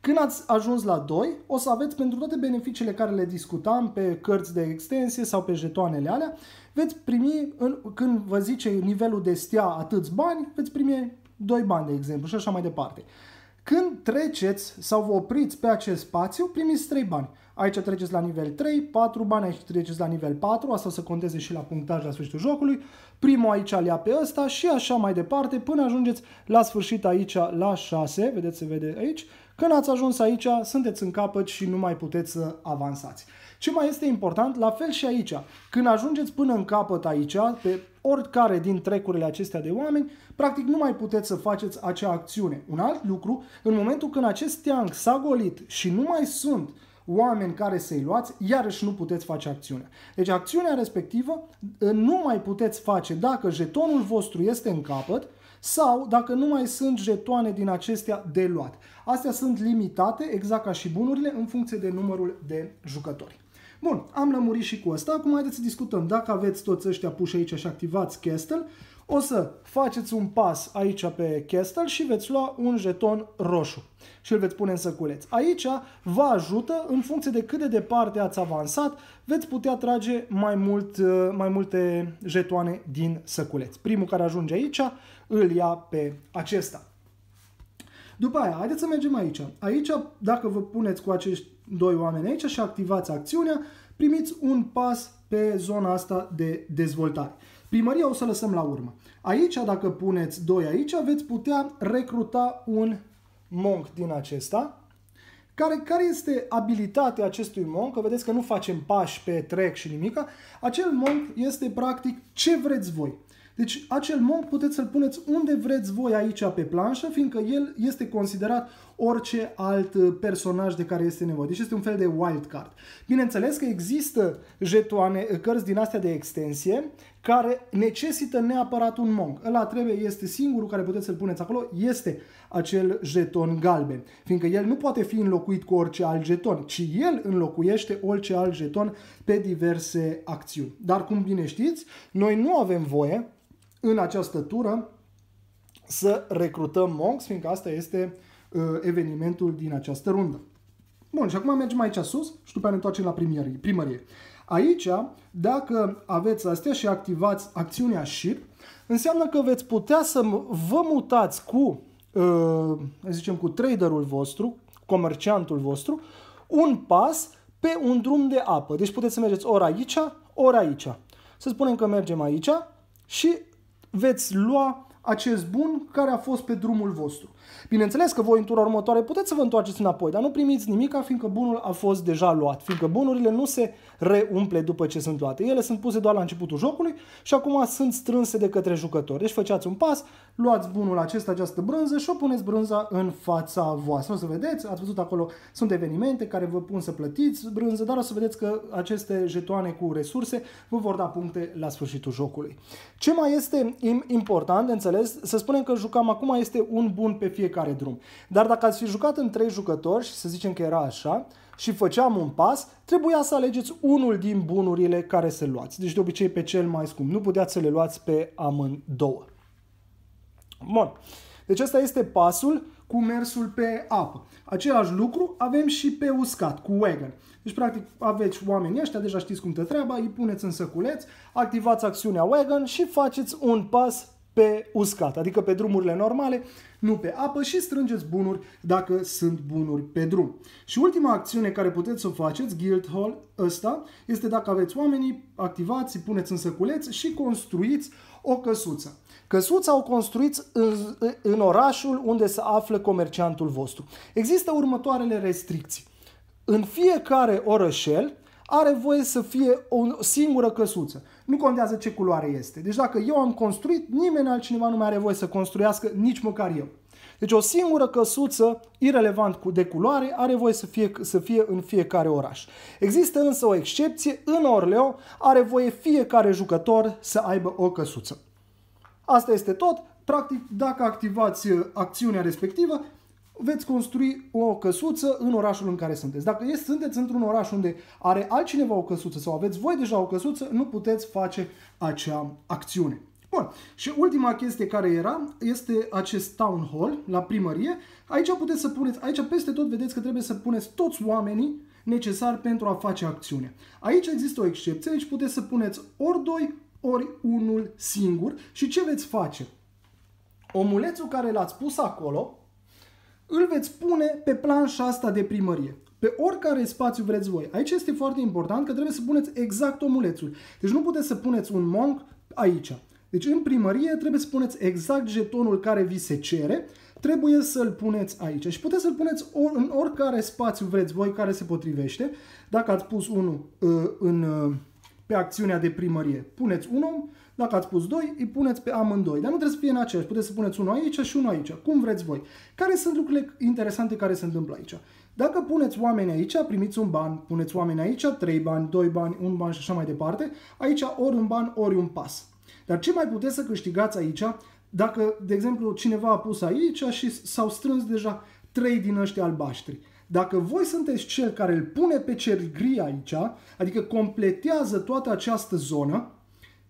Speaker 1: Când ați ajuns la 2, o să aveți pentru toate beneficiile care le discutam pe cărți de extensie sau pe jetoanele alea, veți primi, în, când vă zice nivelul de stea atâți bani, veți primi 2 bani, de exemplu, și așa mai departe. Când treceți sau vă opriți pe acest spațiu, primiți 3 bani. Aici treceți la nivel 3, 4 bani, aici treceți la nivel 4, asta o să conteze și la punctaj la sfârșitul jocului. Primul aici alia pe ăsta și așa mai departe până ajungeți la sfârșit aici la 6, vedeți se vede aici. Când ați ajuns aici, sunteți în capăt și nu mai puteți să avansați. Ce mai este important, la fel și aici, când ajungeți până în capăt aici, pe oricare din trecurile acestea de oameni, practic nu mai puteți să faceți acea acțiune. Un alt lucru, în momentul când acest teanc s-a golit și nu mai sunt oameni care să-i luați, iarăși nu puteți face acțiunea. Deci acțiunea respectivă ă, nu mai puteți face dacă jetonul vostru este în capăt sau dacă nu mai sunt jetoane din acestea de luat. Astea sunt limitate, exact ca și bunurile, în funcție de numărul de jucători. Bun, am lămurit și cu asta. Acum haideți să discutăm. Dacă aveți toți ăștia puși aici și activați Castle, o să faceți un pas aici pe Castle și veți lua un jeton roșu și îl veți pune în săculeț. Aici vă ajută în funcție de cât de departe ați avansat, veți putea trage mai, mult, uh, mai multe jetoane din săculeț. Primul care ajunge aici îl ia pe acesta. După aia, haideți să mergem aici. Aici, dacă vă puneți cu acești doi oameni aici și activați acțiunea, primiți un pas pe zona asta de dezvoltare. Primăria o să lăsăm la urmă. Aici, dacă puneți doi aici, veți putea recruta un monk din acesta. Care, care este abilitatea acestui monk? Că vedeți că nu facem pași pe trec și nimica. Acel monk este practic ce vreți voi. Deci acel monk puteți să-l puneți unde vreți voi aici pe planșă, fiindcă el este considerat orice alt uh, personaj de care este nevoie. Deci este un fel de wildcard. Bineînțeles că există jetoane, uh, cărți din astea de extensie care necesită neapărat un monk. Ăla trebuie, este singurul care puteți să-l puneți acolo, este acel jeton galben, fiindcă el nu poate fi înlocuit cu orice alt jeton, ci el înlocuiește orice alt jeton pe diverse acțiuni. Dar cum bine știți, noi nu avem voie în această tură să recrutăm monks, fiindcă asta este uh, evenimentul din această rundă. Bun, și acum mergem aici sus și după ne întoarcem la primărie. primărie. Aici, dacă aveți astea și activați acțiunea Ship, înseamnă că veți putea să vă mutați cu, uh, zicem, cu traderul vostru, comerciantul vostru, un pas pe un drum de apă. Deci puteți să mergeți ori aici, ori aici. Să spunem că mergem aici și veți lua acest bun care a fost pe drumul vostru. Bineînțeles că voi în tura următoare puteți să vă întoarceți înapoi, dar nu primiți nimica fiindcă bunul a fost deja luat, fiindcă bunurile nu se reumple după ce sunt luate. Ele sunt puse doar la începutul jocului și acum sunt strânse de către jucători. Deci făceați un pas, luați bunul acesta, această brânză și o puneți brânza în fața voastră. O să vedeți, ați văzut acolo, sunt evenimente care vă pun să plătiți brânză, dar o să vedeți că aceste jetoane cu resurse vă vor da puncte la sfârșitul jocului. Ce mai este important de înțeles, să spunem că jucam acum este un bun pe fiecare drum. Dar dacă ați fi jucat în trei jucători și să zicem că era așa, și făceam un pas, trebuia să alegeți unul din bunurile care să luați. Deci de obicei pe cel mai scump. Nu puteați să le luați pe amândouă. Bun. Deci asta este pasul cu mersul pe apă. Același lucru avem și pe uscat, cu wagon. Deci, practic, aveți oamenii ăștia, deja știți cum te treaba, îi puneți în săculeț, activați acțiunea wagon și faceți un pas pe uscat, adică pe drumurile normale, nu pe apă și strângeți bunuri dacă sunt bunuri pe drum. Și ultima acțiune care puteți să o faceți, Guildhall ăsta, este dacă aveți oamenii, activați, puneți în săculeț și construiți o căsuță. Căsuța o construiți în, în orașul unde se află comerciantul vostru. Există următoarele restricții. În fiecare orășel are voie să fie o singură căsuță nu contează ce culoare este. Deci dacă eu am construit, nimeni altcineva nu mai are voie să construiască, nici măcar eu. Deci o singură căsuță, irelevant cu de culoare, are voie să fie, să fie în fiecare oraș. Există însă o excepție, în Orleo are voie fiecare jucător să aibă o căsuță. Asta este tot. Practic, dacă activați uh, acțiunea respectivă, veți construi o căsuță în orașul în care sunteți. Dacă sunteți într-un oraș unde are altcineva o căsuță sau aveți voi deja o căsuță, nu puteți face acea acțiune. Bun. Și ultima chestie care era este acest town hall la primărie. Aici puteți să puneți, aici peste tot vedeți că trebuie să puneți toți oamenii necesari pentru a face acțiune. Aici există o excepție, aici puteți să puneți ori doi, ori unul singur. Și ce veți face? Omulețul care l-ați pus acolo, îl veți pune pe planșa asta de primărie. Pe oricare spațiu vreți voi. Aici este foarte important că trebuie să puneți exact omulețul. Deci nu puteți să puneți un monk aici. Deci în primărie trebuie să puneți exact jetonul care vi se cere, trebuie să-l puneți aici. Și puteți să-l puneți în oricare spațiu vreți voi care se potrivește. Dacă ați pus unul uh, în, uh, pe acțiunea de primărie, puneți un om, dacă ați pus doi, îi puneți pe amândoi. Dar nu trebuie să fie în aceeași. Puteți să puneți unul aici și unul aici. Cum vreți voi. Care sunt lucrurile interesante care se întâmplă aici? Dacă puneți oameni aici, primiți un ban. Puneți oameni aici, 3 bani, 2 bani, 1 ban și așa mai departe. Aici ori un ban, ori un pas. Dar ce mai puteți să câștigați aici dacă, de exemplu, cineva a pus aici și s-au strâns deja 3 din ăștia albaștri? Dacă voi sunteți cel care îl pune pe cer gri aici, adică completează toată această zonă,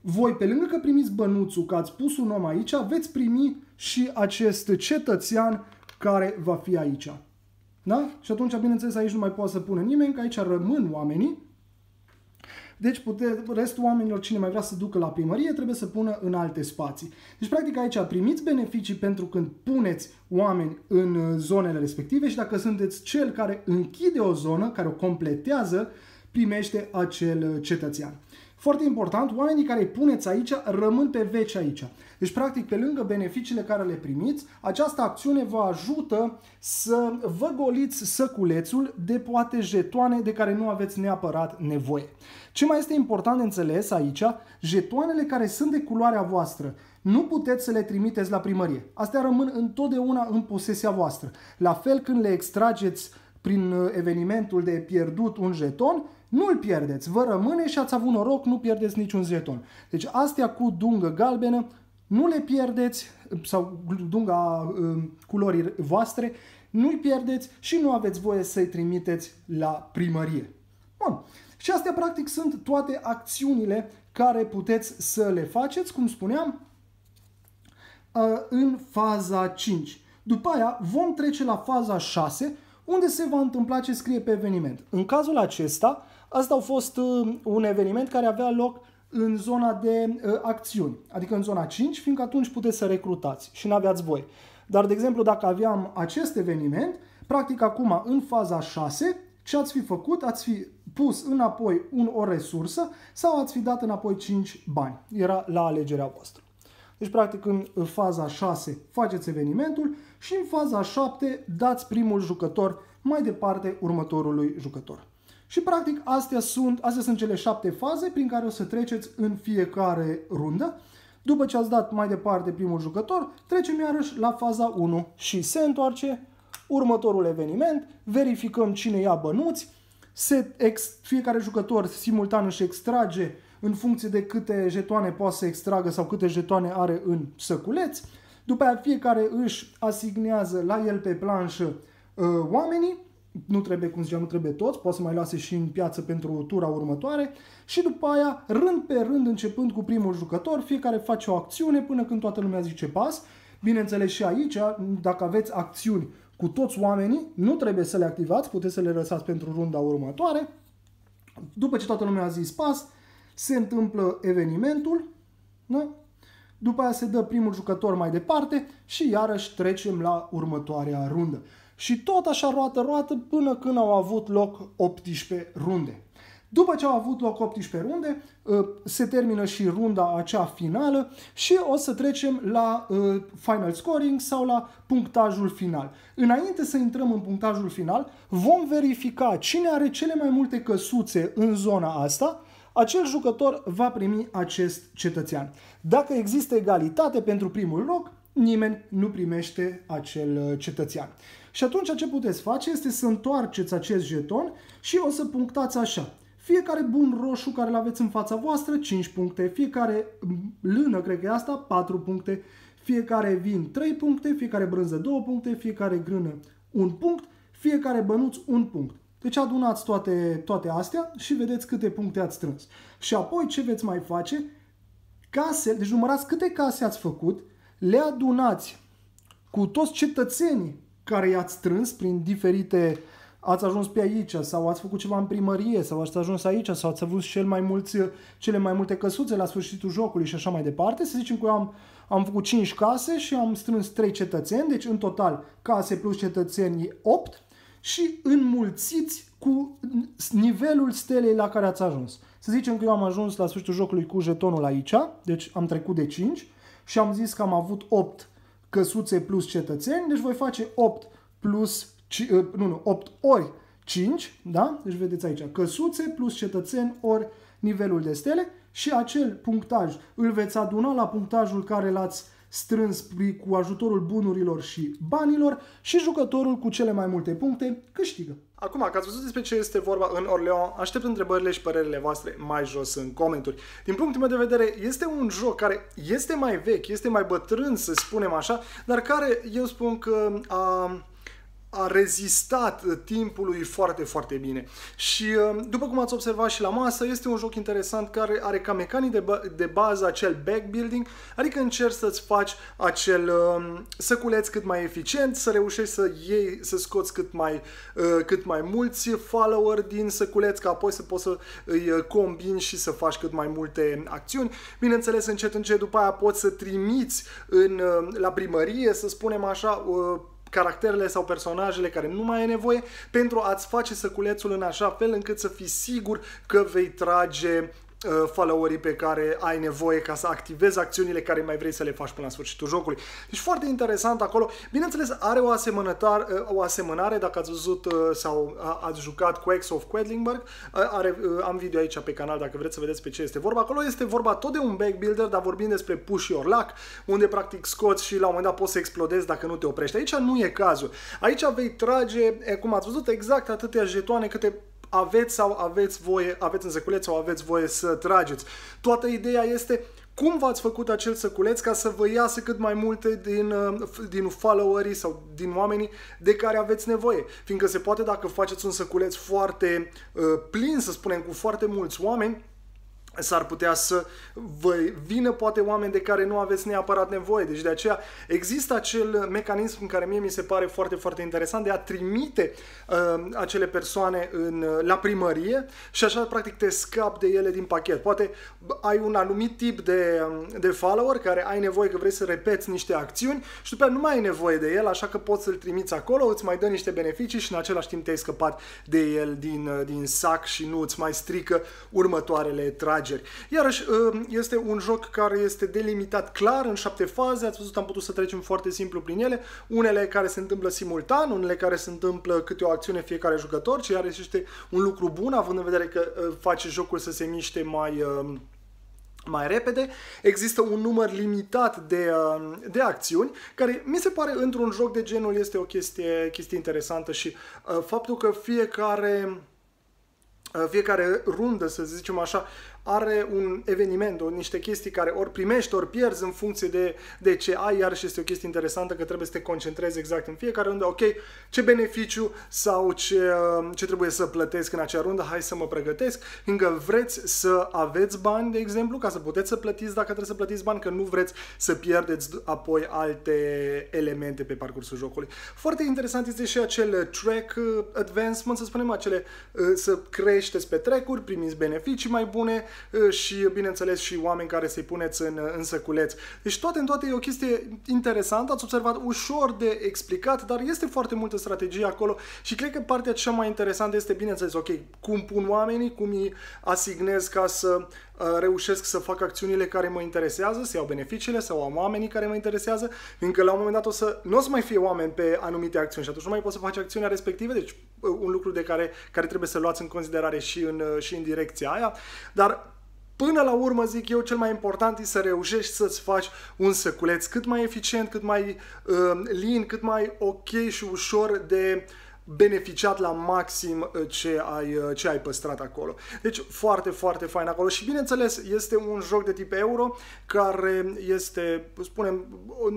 Speaker 1: voi, pe lângă că primiți bănuțul, că ați pus un om aici, veți primi și acest cetățean care va fi aici. Da? Și atunci, bineînțeles, aici nu mai poate să pune nimeni, că aici rămân oamenii. Deci, pute, restul oamenilor, cine mai vrea să ducă la primărie, trebuie să pună în alte spații. Deci, practic, aici primiți beneficii pentru când puneți oameni în zonele respective și dacă sunteți cel care închide o zonă, care o completează, primește acel cetățean. Foarte important, oamenii care îi puneți aici rămân pe veci aici. Deci, practic, pe lângă beneficiile care le primiți, această acțiune vă ajută să vă goliți săculețul de poate jetoane de care nu aveți neapărat nevoie. Ce mai este important de înțeles aici, jetoanele care sunt de culoarea voastră, nu puteți să le trimiteți la primărie. Astea rămân întotdeauna în posesia voastră. La fel când le extrageți prin uh, evenimentul de pierdut un jeton, nu-l pierdeți, vă rămâne și ați avut noroc, nu pierdeți niciun zeton. Deci astea cu dungă galbenă nu le pierdeți, sau dunga um, culorii voastre, nu-i pierdeți și nu aveți voie să-i trimiteți la primărie. Bun. Și astea practic sunt toate acțiunile care puteți să le faceți, cum spuneam, uh, în faza 5. După aia vom trece la faza 6, unde se va întâmpla ce scrie pe eveniment. În cazul acesta Asta a fost uh, un eveniment care avea loc în zona de uh, acțiuni, adică în zona 5, fiindcă atunci puteți să recrutați și nu aveați voi. Dar, de exemplu, dacă aveam acest eveniment, practic acum în faza 6, ce ați fi făcut? Ați fi pus înapoi un, o resursă sau ați fi dat înapoi 5 bani. Era la alegerea voastră. Deci, practic, în faza 6 faceți evenimentul și în faza 7 dați primul jucător mai departe următorului jucător. Și practic astea sunt, astea sunt cele șapte faze prin care o să treceți în fiecare rundă. După ce ați dat mai departe primul jucător, trecem iarăși la faza 1 și se întoarce următorul eveniment, verificăm cine ia bănuți, se ex, fiecare jucător simultan își extrage în funcție de câte jetoane poate să extragă sau câte jetoane are în săculeț. După aia fiecare își asignează la el pe planșă uh, oamenii nu trebuie, cum ziceam, nu trebuie toți, poate să mai lase și în piață pentru tura următoare și după aia, rând pe rând, începând cu primul jucător, fiecare face o acțiune până când toată lumea zice pas. Bineînțeles și aici, dacă aveți acțiuni cu toți oamenii, nu trebuie să le activați, puteți să le lăsați pentru runda următoare. După ce toată lumea a zis pas, se întâmplă evenimentul, da? după aia se dă primul jucător mai departe și iarăși trecem la următoarea rundă și tot așa roată-roată până când au avut loc 18 runde. După ce au avut loc 18 runde, ă, se termină și runda acea finală și o să trecem la ă, final scoring sau la punctajul final. Înainte să intrăm în punctajul final, vom verifica cine are cele mai multe căsuțe în zona asta, acel jucător va primi acest cetățean. Dacă există egalitate pentru primul loc, nimeni nu primește acel ă, cetățean. Și atunci ce puteți face este să întoarceți acest jeton și o să punctați așa. Fiecare bun roșu care îl aveți în fața voastră, 5 puncte. Fiecare lână, cred că e asta, 4 puncte. Fiecare vin 3 puncte, fiecare brânză 2 puncte, fiecare grână 1 punct, fiecare bănuț 1 punct. Deci adunați toate, toate astea și vedeți câte puncte ați strâns. Și apoi ce veți mai face? Case, deci numărați câte case ați făcut, le adunați cu toți cetățenii care i-ați strâns prin diferite ați ajuns pe aici sau ați făcut ceva în primărie sau ați ajuns aici sau ați avut cel mai mulți, cele mai multe căsuțe la sfârșitul jocului și așa mai departe. Să zicem că eu am, am făcut 5 case și am strâns 3 cetățeni, deci în total case plus cetățeni 8 și înmulțiți cu nivelul stelei la care ați ajuns. Să zicem că eu am ajuns la sfârșitul jocului cu jetonul aici, deci am trecut de 5 și am zis că am avut 8 căsuțe plus cetățeni, deci voi face 8 plus, ă, nu, nu, 8 ori 5, da? Deci vedeți aici, căsuțe plus cetățeni ori nivelul de stele și acel punctaj îl veți aduna la punctajul care l-ați strâns cu ajutorul bunurilor și banilor și jucătorul cu cele mai multe puncte câștigă. Acum, că ați văzut despre ce este vorba în Orleans, aștept întrebările și părerile voastre mai jos în comentarii. Din punctul meu de vedere, este un joc care este mai vechi, este mai bătrân, să spunem așa, dar care eu spun că a a rezistat uh, timpului foarte, foarte bine. Și uh, după cum ați observat și la masă, este un joc interesant care are ca mecanic de, ba- de bază acel backbuilding, adică încerci să-ți faci acel um, să culeți cât mai eficient, să reușești să iei, să scoți cât mai, uh, cât mai mulți follower din culeți ca apoi să poți să îi combini și să faci cât mai multe acțiuni. Bineînțeles, încet, încet, după aia poți să trimiți în, la primărie, să spunem așa, caracterele sau personajele care nu mai e nevoie pentru a-ți face săculețul în așa fel încât să fii sigur că vei trage Uh, followerii pe care ai nevoie ca să activezi acțiunile care mai vrei să le faci până la sfârșitul jocului. Deci foarte interesant acolo. Bineînțeles, are o, asemănătar, uh, o asemănare, dacă ați văzut uh, sau ați jucat Quakes of Quedlingberg, are, am video aici pe canal dacă vreți să vedeți pe ce este vorba. Acolo este vorba tot de un back builder, dar vorbim despre push your luck, unde practic scoți și la un moment dat poți să explodezi dacă nu te oprești. Aici nu e cazul. Aici vei trage, cum ați văzut, exact atâtea jetoane câte aveți sau aveți voie, aveți în săculeț sau aveți voie să trageți. Toată ideea este cum v-ați făcut acel săculeț ca să vă iasă cât mai multe din, uh, din followerii sau din oamenii de care aveți nevoie. Fiindcă se poate dacă faceți un săculeț foarte uh, plin, să spunem, cu foarte mulți oameni, s-ar putea să vă vină poate oameni de care nu aveți neapărat nevoie. Deci de aceea există acel mecanism în care mie mi se pare foarte, foarte interesant de a trimite uh, acele persoane în, uh, la primărie și așa practic te scapi de ele din pachet. Poate ai un anumit tip de, um, de follower care ai nevoie că vrei să repeți niște acțiuni și după nu mai ai nevoie de el, așa că poți să-l trimiți acolo, îți mai dă niște beneficii și în același timp te-ai scăpat de el din, uh, din sac și nu îți mai strică următoarele tragedii trageri. Iarăși, ă, este un joc care este delimitat clar în șapte faze, ați văzut, am putut să trecem foarte simplu prin ele, unele care se întâmplă simultan, unele care se întâmplă câte o acțiune fiecare jucător, ce iarăși este un lucru bun, având în vedere că ă, face jocul să se miște mai ă, mai repede. Există un număr limitat de, de acțiuni, care mi se pare într-un joc de genul este o chestie, chestie interesantă și faptul că fiecare fiecare rundă, să zicem așa, are un eveniment, o, niște chestii care ori primești, ori pierzi în funcție de, de ce ai. iar și este o chestie interesantă că trebuie să te concentrezi exact în fiecare rundă. Ok, ce beneficiu sau ce, uh, ce trebuie să plătesc în acea rundă, hai să mă pregătesc. încă vreți să aveți bani, de exemplu, ca să puteți să plătiți dacă trebuie să plătiți bani, că nu vreți să pierdeți apoi alte elemente pe parcursul jocului. Foarte interesant este și acel track uh, advancement, să spunem, acele uh, să creșteți pe track-uri, primiți beneficii mai bune, și, bineînțeles, și oameni care să-i puneți în, în săculeț. Deci toate în toate e o chestie interesantă, ați observat ușor de explicat, dar este foarte multă strategie acolo și cred că partea cea mai interesantă este, bineînțeles, ok, cum pun oamenii, cum îi asignez ca să Uh, reușesc să fac acțiunile care mă interesează, să iau beneficiile, să am oamenii care mă interesează, încă la un moment dat o să, nu o să mai fie oameni pe anumite acțiuni și atunci nu mai poți să faci acțiunea respectivă, deci uh, un lucru de care, care trebuie să luați în considerare și în, uh, și în direcția aia, dar Până la urmă, zic eu, cel mai important e să reușești să-ți faci un săculeț cât mai eficient, cât mai uh, lin, cât mai ok și ușor de uh, beneficiat la maxim uh, ce ai, uh, ce ai păstrat acolo. Deci foarte, foarte fain acolo și bineînțeles este un joc de tip euro care este, spunem,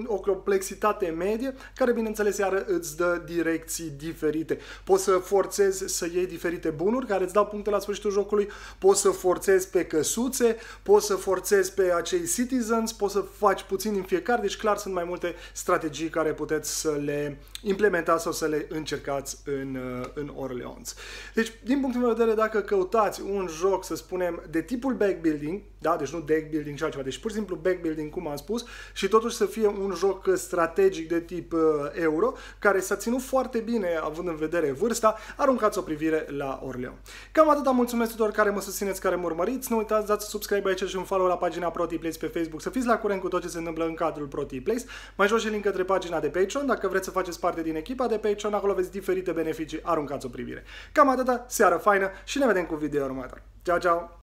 Speaker 1: o, complexitate medie care bineînțeles iar îți dă direcții diferite. Poți să forțezi să iei diferite bunuri care îți dau puncte la sfârșitul jocului, poți să forțezi pe căsuțe, poți să forțezi pe acei citizens, poți să faci puțin din fiecare, deci clar sunt mai multe strategii care puteți să le implementați sau să le încercați în, uh, în Orleans. Deci, din punctul meu de vedere, dacă căutați un joc, să spunem, de tipul backbuilding, da? Deci nu deck building și altceva. Deci pur și simplu back building, cum am spus, și totuși să fie un joc strategic de tip uh, euro, care s-a ținut foarte bine, având în vedere vârsta. Aruncați o privire la Orleo. Cam atât, mulțumesc tuturor care mă susțineți, care mă urmăriți. Nu uitați, dați subscribe aici și un follow la pagina ProTiplace pe Facebook, să fiți la curent cu tot ce se întâmplă în cadrul ProTiplace. Mai jos și link către pagina de Patreon, dacă vreți să faceți parte din echipa de Patreon, acolo veți diferite beneficii, aruncați o privire. Cam atât, seară faină și ne vedem cu video următor. Ciao, ciao!